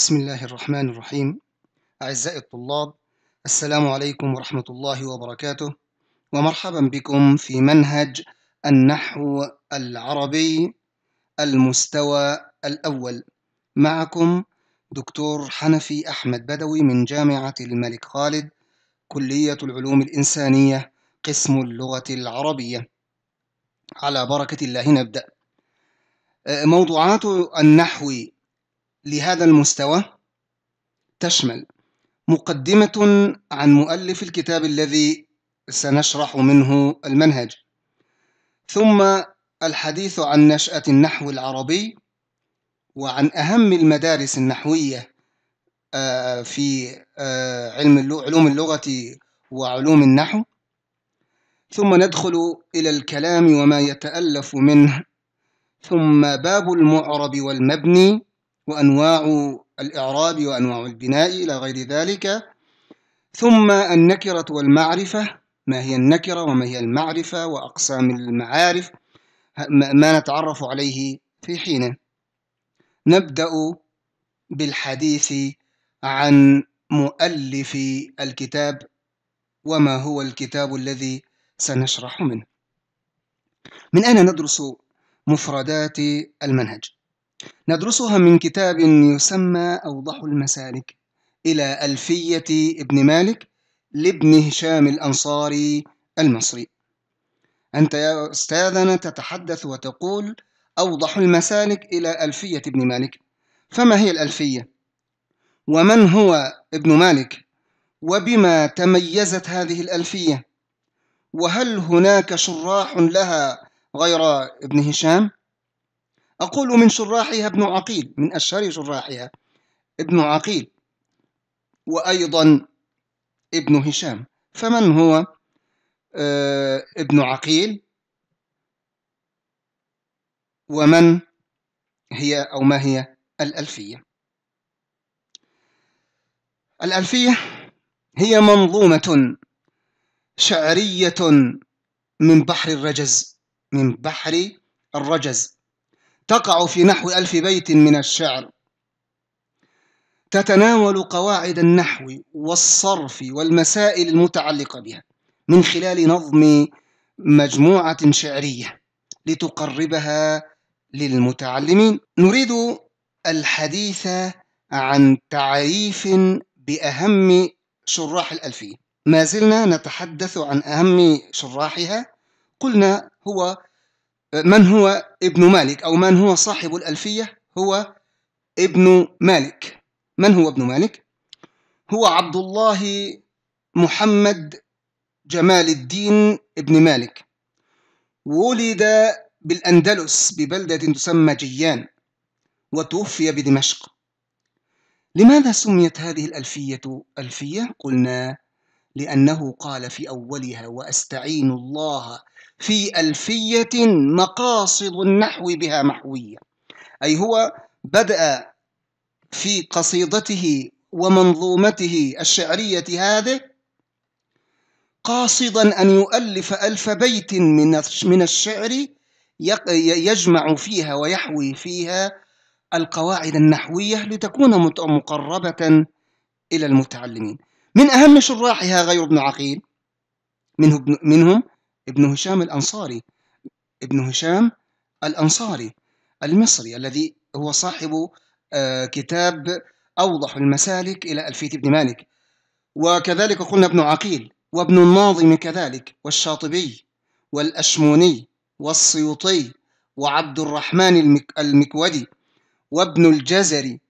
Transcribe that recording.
بسم الله الرحمن الرحيم أعزائي الطلاب السلام عليكم ورحمة الله وبركاته ومرحبا بكم في منهج النحو العربي المستوى الأول معكم دكتور حنفي أحمد بدوي من جامعة الملك خالد كلية العلوم الإنسانية قسم اللغة العربية على بركة الله نبدأ موضوعات النحو لهذا المستوى تشمل مقدمة عن مؤلف الكتاب الذي سنشرح منه المنهج ثم الحديث عن نشأة النحو العربي وعن أهم المدارس النحوية آه، في آه، علم علوم اللغة وعلوم النحو ثم ندخل إلى الكلام وما يتألف منه ثم باب المعرب والمبني وأنواع الإعراب وأنواع البناء إلى غير ذلك ثم النكرة والمعرفة ما هي النكرة وما هي المعرفة وأقسام المعارف ما نتعرف عليه في حينه نبدأ بالحديث عن مؤلف الكتاب وما هو الكتاب الذي سنشرح منه من أين ندرس مفردات المنهج ندرسها من كتاب يسمى أوضح المسالك إلى ألفية ابن مالك لابن هشام الأنصاري المصري أنت يا أستاذنا تتحدث وتقول أوضح المسالك إلى ألفية ابن مالك فما هي الألفية؟ ومن هو ابن مالك؟ وبما تميزت هذه الألفية؟ وهل هناك شراح لها غير ابن هشام؟ أقول من شراحها ابن عقيل من أشهر شراحها ابن عقيل وأيضا ابن هشام فمن هو آه ابن عقيل ومن هي أو ما هي الألفية الألفية هي منظومة شعرية من بحر الرجز من بحر الرجز تقع في نحو ألف بيت من الشعر تتناول قواعد النحو والصرف والمسائل المتعلقة بها من خلال نظم مجموعة شعرية لتقربها للمتعلمين نريد الحديث عن تعريف بأهم شراح الألفية ما زلنا نتحدث عن أهم شراحها قلنا هو من هو ابن مالك أو من هو صاحب الألفية هو ابن مالك من هو ابن مالك؟ هو عبد الله محمد جمال الدين ابن مالك ولد بالأندلس ببلدة تسمى جيان وتوفي بدمشق لماذا سميت هذه الألفية ألفية؟ قلنا لأنه قال في أولها وأستعين الله في ألفية مقاصد النحو بها محوية أي هو بدأ في قصيدته ومنظومته الشعرية هذه قاصدا أن يؤلف ألف بيت من الشعر يجمع فيها ويحوي فيها القواعد النحوية لتكون مقربة إلى المتعلمين من أهم شراحها غير ابن عقيل منه ابن منهم ابن هشام الأنصاري ابن هشام الأنصاري المصري الذي هو صاحب آه، كتاب أوضح المسالك إلى ألفية ابن مالك وكذلك قلنا ابن عقيل وابن الناظم كذلك والشاطبي والأشموني والسيوطي وعبد الرحمن المك... المكودي وابن الجزري